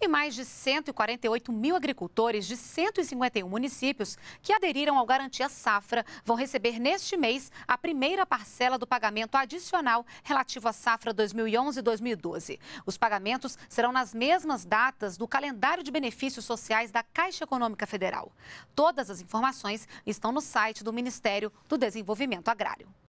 e mais de 148 mil agricultores de 151 municípios que aderiram ao Garantia Safra vão receber neste mês a primeira parcela do pagamento adicional relativo à safra 2011-2012. Os pagamentos serão nas mesmas datas do calendário de benefícios sociais da Caixa Econômica Federal. Todas as informações estão no site do Ministério do Desenvolvimento Agrário.